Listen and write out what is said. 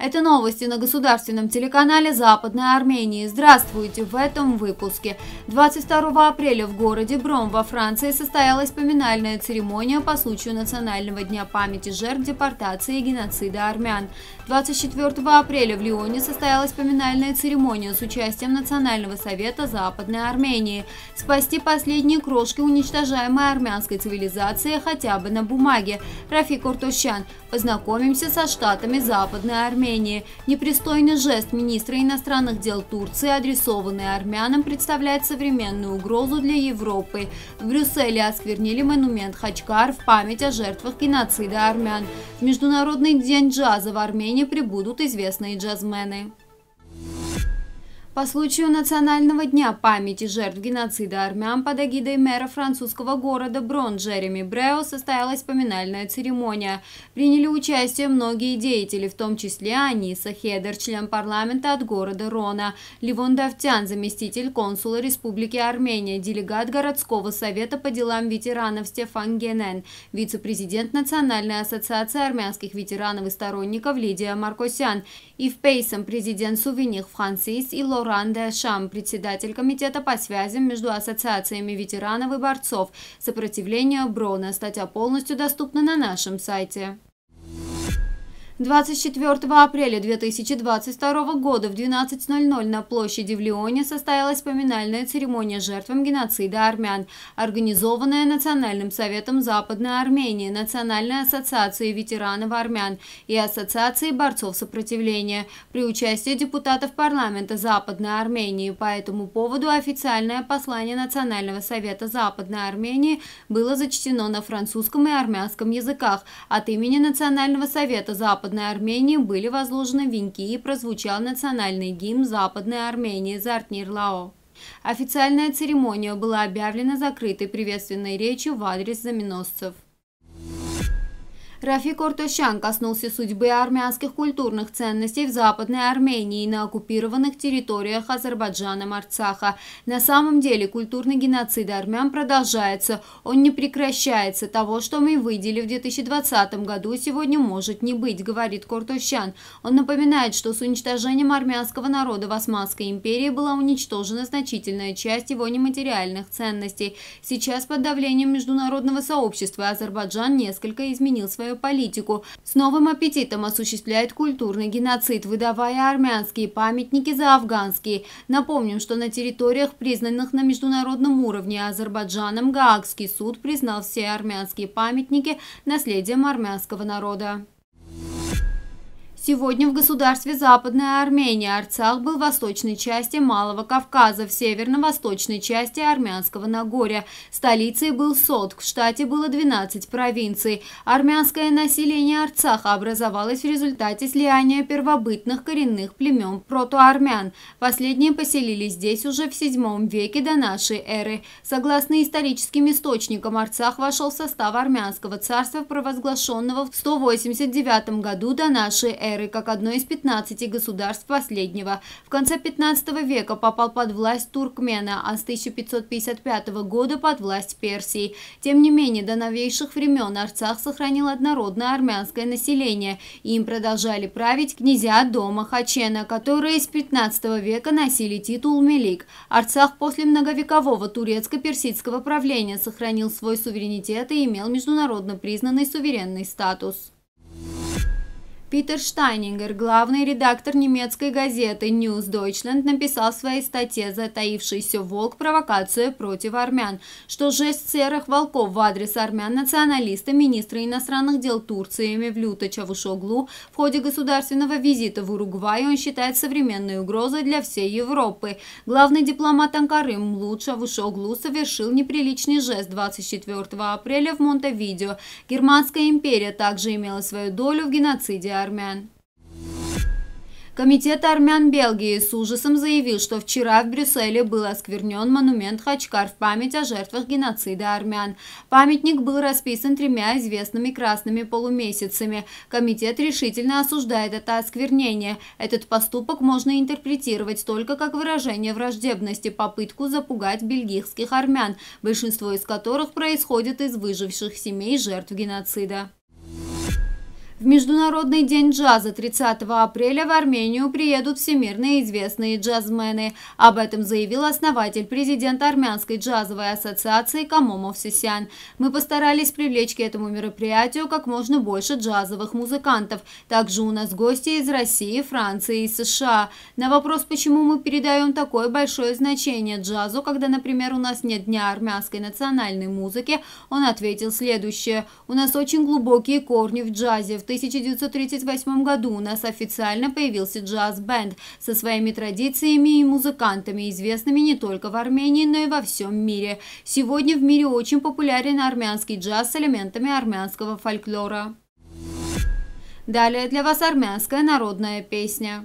Это новости на государственном телеканале Западной Армении. Здравствуйте в этом выпуске. 22 апреля в городе Бром во Франции состоялась поминальная церемония по случаю Национального дня памяти жертв депортации и геноцида армян. 24 апреля в Лионе состоялась поминальная церемония с участием Национального совета Западной Армении. Спасти последние крошки уничтожаемой армянской цивилизации хотя бы на бумаге. Рафик Уртощан. Познакомимся со штатами Западной Армении менее, непристойный жест министра иностранных дел Турции, адресованный армянам, представляет современную угрозу для Европы. В Брюсселе осквернили монумент Хачкар в память о жертвах геноцида армян. В Международный день джаза в Армении прибудут известные джазмены. По случаю Национального дня памяти жертв геноцида армян под эгидой мэра французского города Брон Джереми Брео состоялась поминальная церемония. Приняли участие многие деятели, в том числе Аниса Хедер, член парламента от города Рона, Ливон Давтян, заместитель консула Республики Армения, делегат городского совета по делам ветеранов Стефан Генен, вице-президент Национальной ассоциации армянских ветеранов и сторонников Лидия Маркосян, и в Пейсом президент Сувених Франсис и Лор Туран Шам, председатель комитета по связям между ассоциациями ветеранов и борцов сопротивления Брона. Статья полностью доступна на нашем сайте. 24 апреля 2022 года в 12.00 на площади в Лионе состоялась поминальная церемония жертвам геноцида армян, организованная Национальным советом Западной Армении, Национальной ассоциацией ветеранов армян и Ассоциацией борцов сопротивления при участии депутатов парламента Западной Армении. По этому поводу официальное послание Национального совета Западной Армении было зачтено на французском и армянском языках от имени Национального совета Западной Западной Армении были возложены венки и прозвучал национальный гимн Западной Армении Зартнирлао. Официальная церемония была объявлена закрытой приветственной речью в адрес знаменосцев. Рафик Ортощан коснулся судьбы армянских культурных ценностей в Западной Армении и на оккупированных территориях Азербайджана Марцаха. На самом деле культурный геноцид армян продолжается, он не прекращается. Того, что мы выделили в 2020 году, сегодня может не быть, говорит Кортощан. Он напоминает, что с уничтожением армянского народа в Османской империи была уничтожена значительная часть его нематериальных ценностей. Сейчас под давлением международного сообщества Азербайджан несколько изменил свое свою политику. С новым аппетитом осуществляет культурный геноцид, выдавая армянские памятники за афганские. Напомним, что на территориях, признанных на международном уровне Азербайджаном, Гаагский суд признал все армянские памятники наследием армянского народа. Сегодня в государстве Западная Армения Арцах был в восточной части Малого Кавказа, в северно-восточной части Армянского Нагорья. Столицей был Сотк, в штате было 12 провинций. Армянское население Арцаха образовалось в результате слияния первобытных коренных племен протоармян. Последние поселились здесь уже в VII веке до нашей эры. Согласно историческим источникам, Арцах вошел в состав армянского царства, провозглашенного в 189 году до нашей эры. Венеры как одно из 15 государств последнего. В конце 15 века попал под власть Туркмена, а с 1555 года под власть Персии. Тем не менее, до новейших времен Арцах сохранил однородное армянское население. Им продолжали править князья дома Хачена, которые с 15 века носили титул Мелик. Арцах после многовекового турецко-персидского правления сохранил свой суверенитет и имел международно признанный суверенный статус. Питер Штайнингер, главный редактор немецкой газеты News Deutschland, написал в своей статье «Затаившийся волк. Провокация против армян», что жесть серых волков в адрес армян националиста министра иностранных дел Турции Мевлюта Чавушоглу в ходе государственного визита в Уругвай он считает современной угрозой для всей Европы. Главный дипломат Анкары Млу Чавушоглу совершил неприличный жест 24 апреля в Монтевидео. Германская империя также имела свою долю в геноциде армян. Комитет армян Бельгии с ужасом заявил, что вчера в Брюсселе был осквернен монумент Хачкар в память о жертвах геноцида армян. Памятник был расписан тремя известными красными полумесяцами. Комитет решительно осуждает это осквернение. Этот поступок можно интерпретировать только как выражение враждебности, попытку запугать бельгийских армян, большинство из которых происходит из выживших семей жертв геноцида. В Международный день джаза 30 апреля в Армению приедут всемирно известные джазмены. Об этом заявил основатель президент Армянской джазовой ассоциации Камомов Сесян. Мы постарались привлечь к этому мероприятию как можно больше джазовых музыкантов. Также у нас гости из России, Франции и США. На вопрос, почему мы передаем такое большое значение джазу, когда, например, у нас нет Дня армянской национальной музыки, он ответил следующее. У нас очень глубокие корни в джазе, в 1938 году у нас официально появился джаз-бенд со своими традициями и музыкантами, известными не только в Армении, но и во всем мире. Сегодня в мире очень популярен армянский джаз с элементами армянского фольклора. Далее для вас армянская народная песня.